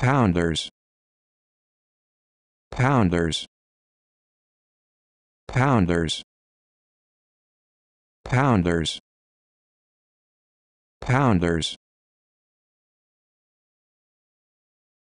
pounders pounders pounders pounders pounders